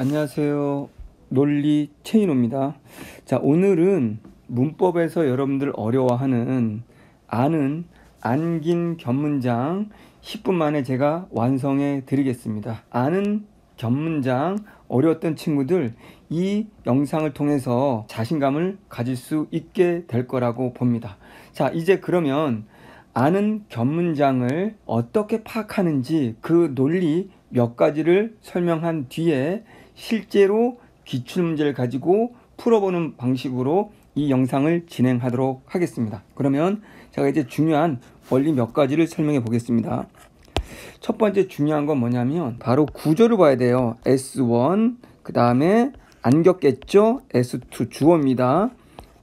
안녕하세요. 논리 최인호입니다 자, 오늘은 문법에서 여러분들 어려워하는 아는 안긴 견문장 10분 만에 제가 완성해 드리겠습니다. 아는 견문장 어려웠던 친구들 이 영상을 통해서 자신감을 가질 수 있게 될 거라고 봅니다. 자, 이제 그러면 아는 견문장을 어떻게 파악하는지 그 논리 몇 가지를 설명한 뒤에 실제로 기출문제를 가지고 풀어보는 방식으로 이 영상을 진행하도록 하겠습니다. 그러면 제가 이제 중요한 원리 몇 가지를 설명해 보겠습니다. 첫 번째 중요한 건 뭐냐면 바로 구조를 봐야 돼요. S1, 그 다음에 안겹겠죠 S2 주어입니다.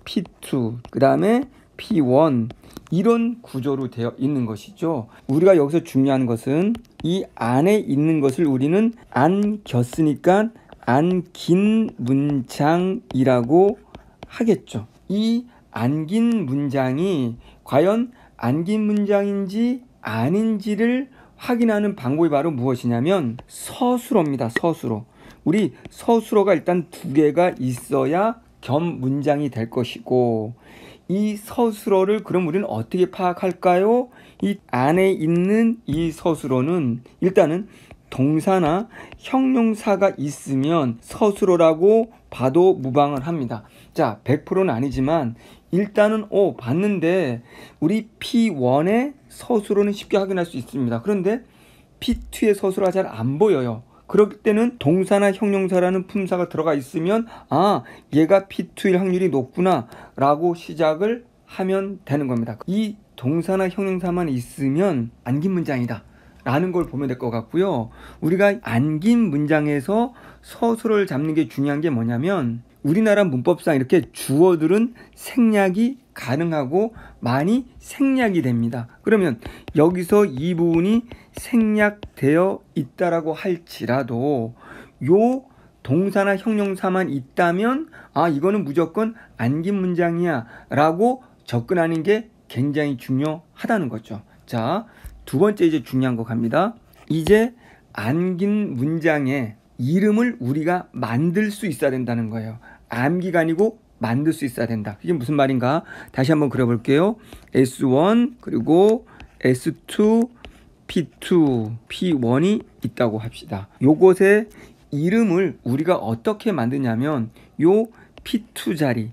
P2, 그 다음에 P1 이런 구조로 되어 있는 것이죠. 우리가 여기서 중요한 것은 이 안에 있는 것을 우리는 안 겼으니까 안 긴 문장이라고 하겠죠. 이 안 긴 문장이 과연 안 긴 문장인지 아닌지를 확인하는 방법이 바로 무엇이냐면 서술어입니다. 서술어. 우리 서술어가 일단 두 개가 있어야 겸 문장이 될 것이고 이 서술어를 그럼 우리는 어떻게 파악할까요? 이 안에 있는 이 서술어는 일단은 동사나 형용사가 있으면 서술어라고 봐도 무방을 합니다. 자, 100%는 아니지만 일단은 오 어, 봤는데 우리 P1의 서술어는 쉽게 확인할 수 있습니다. 그런데 P2의 서술어가 잘 안 보여요. 그럴 때는 동사나 형용사라는 품사가 들어가 있으면 아 얘가 P2일 확률이 높구나 라고 시작을 하면 되는 겁니다. 이 동사나 형용사만 있으면 안긴 문장이다 라는 걸 보면 될 것 같고요. 우리가 안긴 문장에서 서술을 잡는 게 중요한 게 뭐냐면 우리나라 문법상 이렇게 주어들은 생략이 가능하고 많이 생략이 됩니다. 그러면 여기서 이 부분이 생략되어 있다라고 할지라도 요 동사나 형용사만 있다면 아 이거는 무조건 안긴 문장이야라고 접근하는 게 굉장히 중요하다는 거죠. 자, 두 번째 이제 중요한 거 갑니다. 이제 안긴 문장의 이름을 우리가 만들 수 있어야 된다는 거예요. 암기가 아니고 만들 수 있어야 된다. 이게 무슨 말인가? 다시 한번 그려볼게요. S1 그리고 S2 P2, P1이 있다고 합시다. 요것의 이름을 우리가 어떻게 만드냐면 요 P2 자리,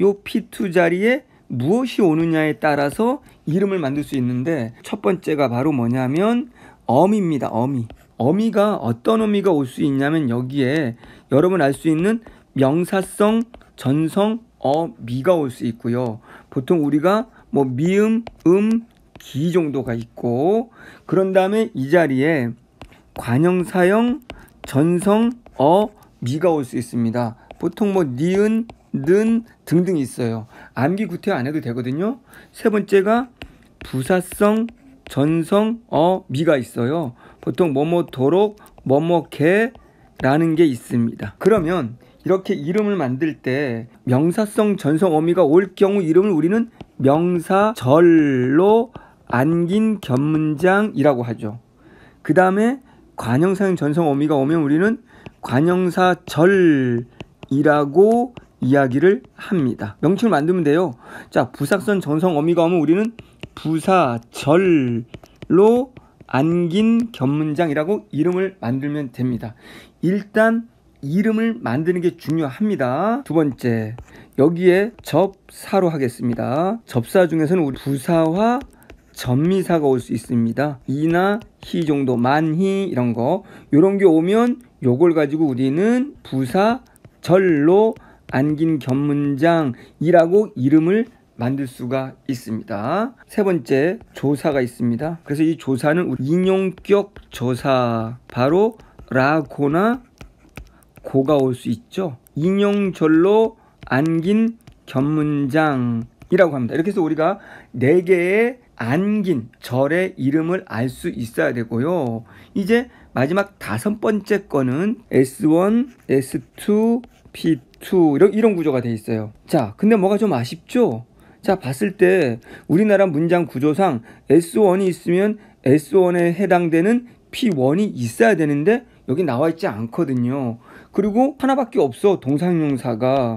요 P2 자리에 무엇이 오느냐에 따라서 이름을 만들 수 있는데 첫 번째가 바로 뭐냐면 어미입니다. 어미. 어미가 어떤 어미가 올 수 있냐면 여기에 여러분 알 수 있는 명사성, 전성, 어미가 올 수 있고요. 보통 우리가 뭐 미음, 음, 기 정도가 있고 그런 다음에 이 자리에 관형사형 전성 어 미가 올 수 있습니다. 보통 뭐 니은 는등등 있어요. 암기 구태 안 해도 되거든요. 세 번째가 부사성 전성 어 미가 있어요. 보통 뭐뭐 도록 뭐뭐 개라는 게 있습니다. 그러면 이렇게 이름을 만들 때 명사성 전성 어미가 올 경우 이름을 우리는 명사절로 안긴 견문장이라고 하죠. 그 다음에 관형사형 전성 어미가 오면 우리는 관형사절이라고 이야기를 합니다. 명칭을 만들면 돼요. 자, 부사선 전성 어미가 오면 우리는 부사절로 안긴 견문장이라고 이름을 만들면 됩니다. 일단 이름을 만드는 게 중요합니다. 두 번째, 여기에 접사로 하겠습니다. 접사 중에서는 우리 부사와 전미사가 올 수 있습니다. 이나 희 정도 만희 이런 거 요런 게 오면 요걸 가지고 우리는 부사 절로 안긴 견문장이라고 이름을 만들 수가 있습니다. 세 번째 조사가 있습니다. 그래서 이 조사는 인용격 조사 바로 라고나 고가 올 수 있죠. 인용절로 안긴 견문장이라고 합니다. 이렇게 해서 우리가 네 개의 안긴 절의 이름을 알 수 있어야 되고요. 이제 마지막 다섯 번째 거는 S1, S2, P2 이런, 이런 구조가 돼 있어요. 자, 근데 뭐가 좀 아쉽죠? 자, 봤을 때 우리나라 문장 구조상 S1이 있으면 S1에 해당되는 P1이 있어야 되는데 여기 나와 있지 않거든요. 그리고 하나밖에 없어 동상용사가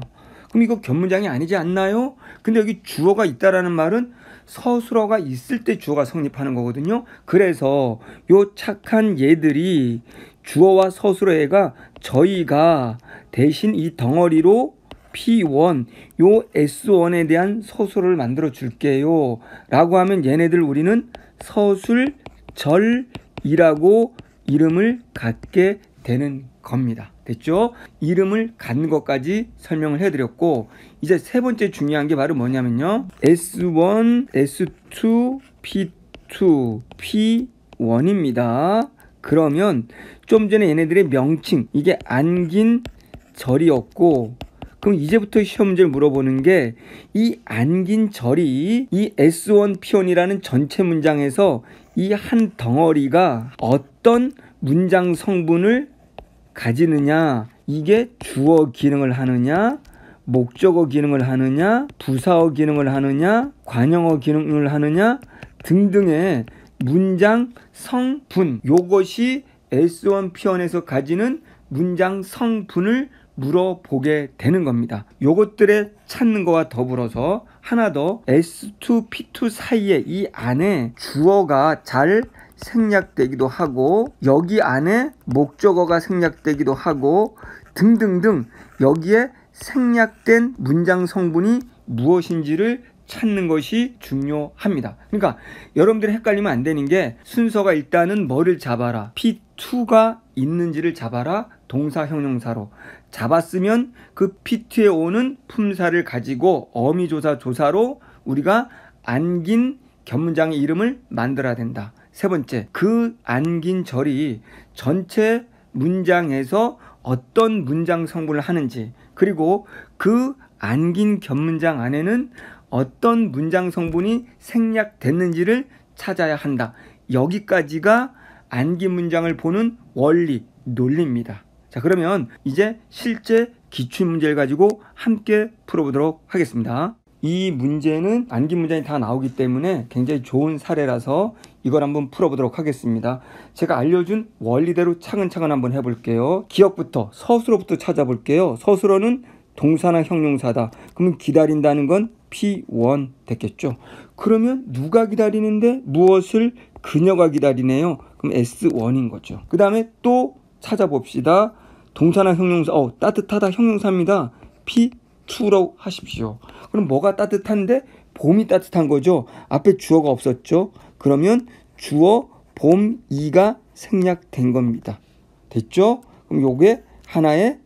그럼 이거 견문장이 아니지 않나요? 근데 여기 주어가 있다라는 말은 서술어가 있을 때 주어가 성립하는 거거든요. 그래서 요 착한 얘들이 주어와 서술어가 저희가 대신 이 덩어리로 P1, 요 S1에 대한 서술을 만들어 줄게요. 라고 하면 얘네들 우리는 서술절이라고 이름을 갖게 되는 겁니다. 됐죠? 이름을 갖는 것까지 설명을 해드렸고 이제 세 번째 중요한 게 바로 뭐냐면요. S1, S2, P2, P1입니다. 그러면 좀 전에 얘네들의 명칭 이게 안긴 절이었고 그럼 이제부터 시험 문제를 물어보는 게 이 안긴 절이 이 S1 P1이라는 전체 문장에서 이 한 덩어리가 어떤 문장 성분을 가지느냐 이게 주어 기능을 하느냐 목적어 기능을 하느냐 부사어 기능을 하느냐 관용어 기능을 하느냐 등등의 문장 성분 요것이 S1 표현에서 가지는 문장 성분을 물어보게 되는 겁니다. 요것들의 찾는 거와 더불어서 하나 더 S2, P2 사이에 이 안에 주어가 잘 생략되기도 하고 여기 안에 목적어가 생략되기도 하고 등등등 여기에 생략된 문장 성분이 무엇인지를 찾는 것이 중요합니다. 그러니까 여러분들이 헷갈리면 안 되는 게 순서가 일단은 뭐를 잡아라. P2가 있는지를 잡아라. 동사 형용사로 잡았으면 그 P2에 오는 품사를 가지고 어미조사 조사로 우리가 안긴 견문장의 이름을 만들어야 된다. 세 번째, 그 안긴 절이 전체 문장에서 어떤 문장 성분을 하는지, 그리고 그 안긴 견문장 안에는 어떤 문장 성분이 생략됐는지를 찾아야 한다. 여기까지가 안긴 문장을 보는 원리, 논리입니다. 자, 그러면 이제 실제 기출 문제를 가지고 함께 풀어보도록 하겠습니다. 이 문제는 안긴 문장이 다 나오기 때문에 굉장히 좋은 사례라서 이걸 한번 풀어보도록 하겠습니다. 제가 알려준 원리대로 차근차근 한번 해볼게요. 기억부터 서술어부터 찾아볼게요. 서술어는 동사나 형용사다. 그러면 기다린다는 건 P1 됐겠죠. 그러면 누가 기다리는데 무엇을 그녀가 기다리네요. 그럼 S1인 거죠. 그 다음에 또 찾아봅시다. 동사나 형용사, 어, 따뜻하다 형용사입니다. P2로 하십시오. 그럼 뭐가 따뜻한데? 봄이 따뜻한 거죠. 앞에 주어가 없었죠. 그러면 주어 봄2가 생략된 겁니다. 됐죠? 그럼 요게 하나의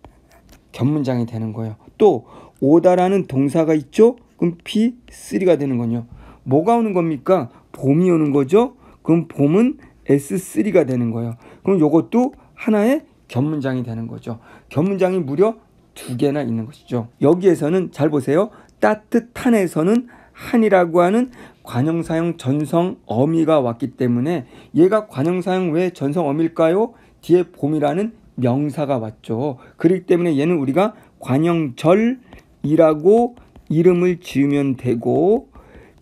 견문장이 되는 거예요. 또 오다라는 동사가 있죠? 그럼 P3가 되는 거요. 뭐가 오는 겁니까? 봄이 오는 거죠? 그럼 봄은 S3가 되는 거예요. 그럼 요것도 하나의 견문장이 되는 거죠. 견문장이 무려 두 개나 있는 것이죠. 여기에서는 잘 보세요. 따뜻한에서는 한이라고 하는 관형사형 전성 어미가 왔기 때문에 얘가 관형사형 왜 전성 어미일까요 뒤에 봄이라는 명사가 왔죠. 그렇기 때문에 얘는 우리가 관형절이라고 이름을 지으면 되고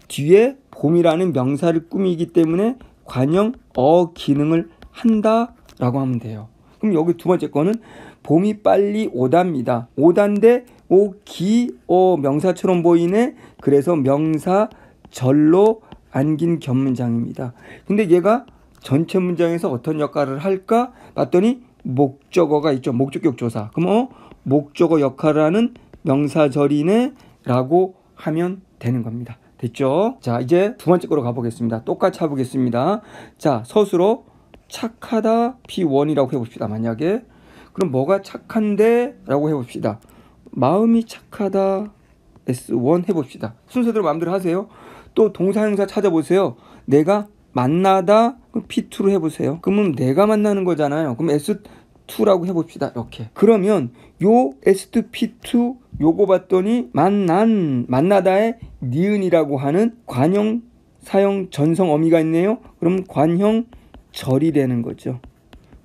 뒤에 봄이라는 명사를 꾸미기 때문에 관형어 기능을 한다라고 하면 돼요. 그럼 여기 두 번째 거는 봄이 빨리 오답니다. 오단데 오기어 명사처럼 보이네. 그래서 명사 절로 안긴 견문장입니다. 근데 얘가 전체 문장에서 어떤 역할을 할까 봤더니 목적어가 있죠. 목적격 조사. 그럼 어? 목적어 역할을 하는 명사절이네 라고 하면 되는 겁니다. 됐죠? 자, 이제 두 번째 거로 가보겠습니다. 똑같이 해보겠습니다. 자, 서술어 착하다 P1이라고 해봅시다. 만약에. 그럼 뭐가 착한데? 라고 해봅시다. 마음이 착하다 S1 해봅시다. 순서대로 마음대로 하세요. 또 동사형사 찾아보세요. 내가 만나다 그럼 P2로 해보세요. 그러면 내가 만나는 거잖아요. 그럼 S2라고 해봅시다. 이렇게. 그러면 요 S2 P2 요거 봤더니 만난 만나다의 니은이라고 하는 관형 사형 전성 어미가 있네요. 그럼 관형 절이 되는 거죠.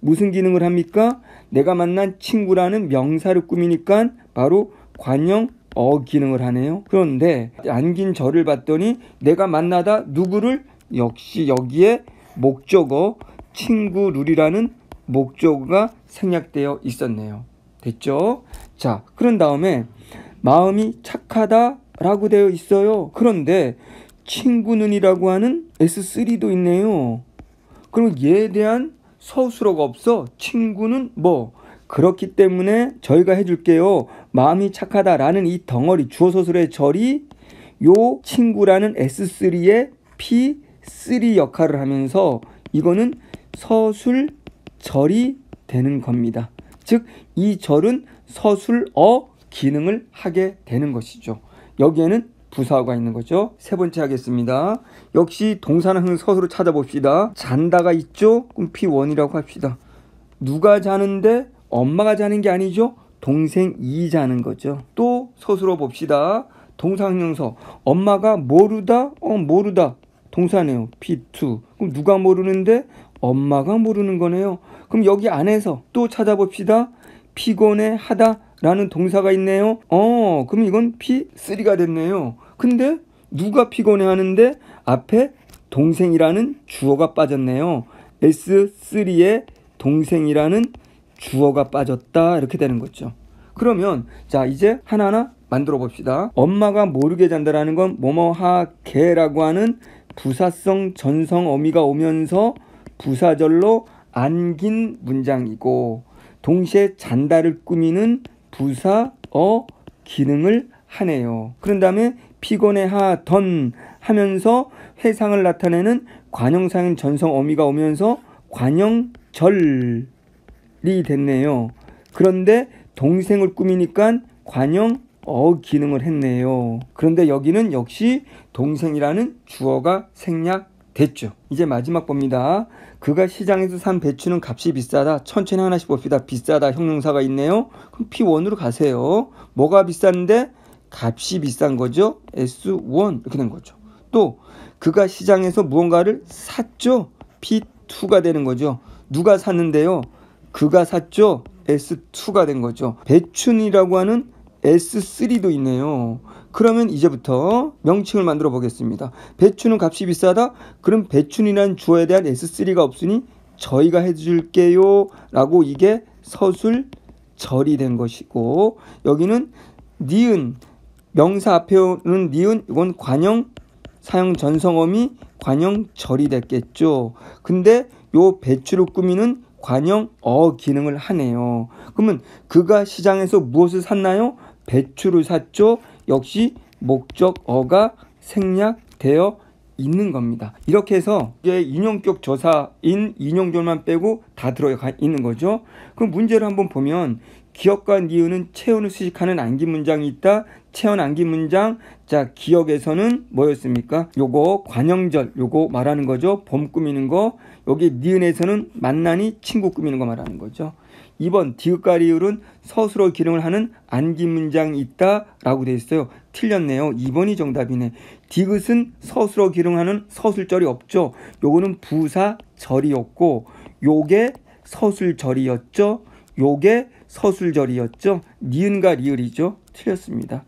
무슨 기능을 합니까? 내가 만난 친구라는 명사를 꾸미니까 바로 관형 어 기능을 하네요. 그런데 안긴 저를 봤더니 내가 만나다 누구를 역시 여기에 목적어 친구 룰이라는 목적어가 생략되어 있었네요. 됐죠? 자, 그런 다음에 마음이 착하다 라고 되어 있어요. 그런데 친구 눈이라고 하는 S3도 있네요. 그럼 얘에 대한 서술어가 없어. 친구는 뭐? 그렇기 때문에 저희가 해줄게요. 마음이 착하다라는 이 덩어리 주어소설의 절이 요 친구라는 S3의 P3 역할을 하면서 이거는 서술 절이 되는 겁니다. 즉, 이 절은 서술어 기능을 하게 되는 것이죠. 여기에는 부사어가 있는 거죠. 세 번째 하겠습니다. 역시 동사는 나 서술을 찾아봅시다. 잔다가 있죠? 그럼 P1이라고 합시다. 누가 자는데 엄마가 자는 게 아니죠. 동생이 자는 거죠. 또 서술어 봅시다. 동상형서. 엄마가 모르다, 어, 모르다. 동사네요. B2. 그럼 누가 모르는데? 엄마가 모르는 거네요. 그럼 여기 안에서 또 찾아봅시다. 피곤해 하다 라는 동사가 있네요. 어, 그럼 이건 P3가 됐네요. 근데 누가 피곤해 하는데 앞에 동생이라는 주어가 빠졌네요. S3에 동생이라는 주어가 빠졌다 이렇게 되는 거죠. 그러면 자 이제 하나하나 만들어 봅시다. 엄마가 모르게 잔다라는 건 뭐뭐하게라고 하는 부사성 전성 어미가 오면서 부사절로 안긴 문장이고 동시에 잔다를 꾸미는 부사어 기능을 하네요. 그런 다음에 피곤해 하던 하면서 회상을 나타내는 관형상인 전성 어미가 오면서 관형절 말이 됐네요. 그런데 동생을 꾸미니까 관형 어 기능을 했네요. 그런데 여기는 역시 동생이라는 주어가 생략됐죠. 이제 마지막 봅니다. 그가 시장에서 산 배추는 값이 비싸다. 천천히 하나씩 봅시다. 비싸다 형용사가 있네요. 그럼 P1으로 가세요. 뭐가 비싼데? 값이 비싼 거죠. S1 이렇게 된 거죠. 또 그가 시장에서 무언가를 샀죠. P2가 되는 거죠. 누가 샀는데요? 그가 샀죠. S2가 된 거죠. 배춘이라고 하는 S3도 있네요. 그러면 이제부터 명칭을 만들어 보겠습니다. 배춘는 값이 비싸다? 그럼 배춘이란 주어에 대한 S3가 없으니 저희가 해줄게요. 라고 이게 서술 절이 된 것이고 여기는 니은 명사 앞에 오는 니은 이건 관형 사용 전성어미 관형절이 됐겠죠. 근데 요 배추를 꾸미는 관용어 기능을 하네요. 그러면 그가 시장에서 무엇을 샀나요? 배추를 샀죠. 역시 목적 어가 생략되어 있는 겁니다. 이렇게 해서 이제 인용격 조사인 인용절만 빼고 다 들어가 있는 거죠. 그럼 문제를 한번 보면 기억과 니은은 체온을 수식하는 안기 문장이 있다. 체온 안기 문장. 자, 기억에서는 뭐였습니까? 요거 관형절 요거 말하는 거죠. 봄 꾸미는 거. 여기 니은에서는 만난이 친구 꾸미는 거 말하는 거죠. 2번 디귿과리을은 서술어 기능을 하는 안기 문장이 있다라고 돼 있어요. 틀렸네요. 2번이 정답이네. 디귿은 서술어 기능하는 서술절이 없죠. 요거는 부사절이었고 요게 서술절이었죠. 요게 서술절이었죠. 니은과 리을이죠. 틀렸습니다.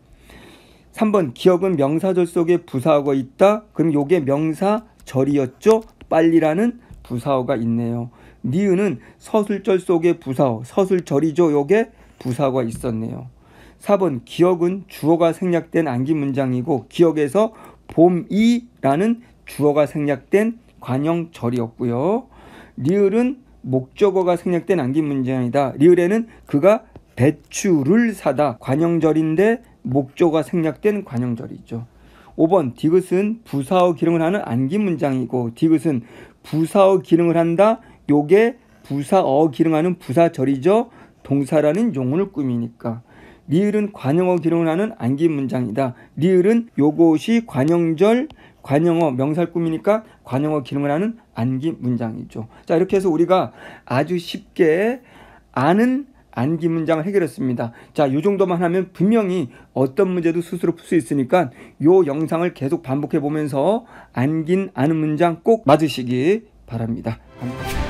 3번 기억은 명사절 속에 부사어가 있다. 그럼 요게 명사절이었죠. 빨리라는 부사어가 있네요. 니은은 서술절 속에 부사어, 서술절이죠. 요게 부사어가 있었네요. 4번 기억은 주어가 생략된 암기 문장이고 기억에서 봄이라는 주어가 생략된 관용절이었고요 리을은 목적어가 생략된 암기 문장이다. 리을에는 그가 배추를 사다 관형절인데 목조가 생략된 관형절이죠. 5번 디귿은 부사어 기능을 하는 암기 문장이고 디귿은 부사어 기능을 한다. 요게 부사어 기능하는 부사절이죠. 동사라는 용어를 꾸미니까. 리을은 관형어 기능을 하는 암기 문장이다. 리을은 요것이 관형절 관형어 명사를 꾸미니까 관형어 기능을 하는 안기 문장이죠. 자, 이렇게 해서 우리가 아주 쉽게 아는 안기 문장을 해결했습니다. 자, 요 정도만 하면 분명히 어떤 문제도 스스로 풀 수 있으니까 요 영상을 계속 반복해 보면서 안긴 아는 문장 꼭 맞으시기 바랍니다. 감사합니다.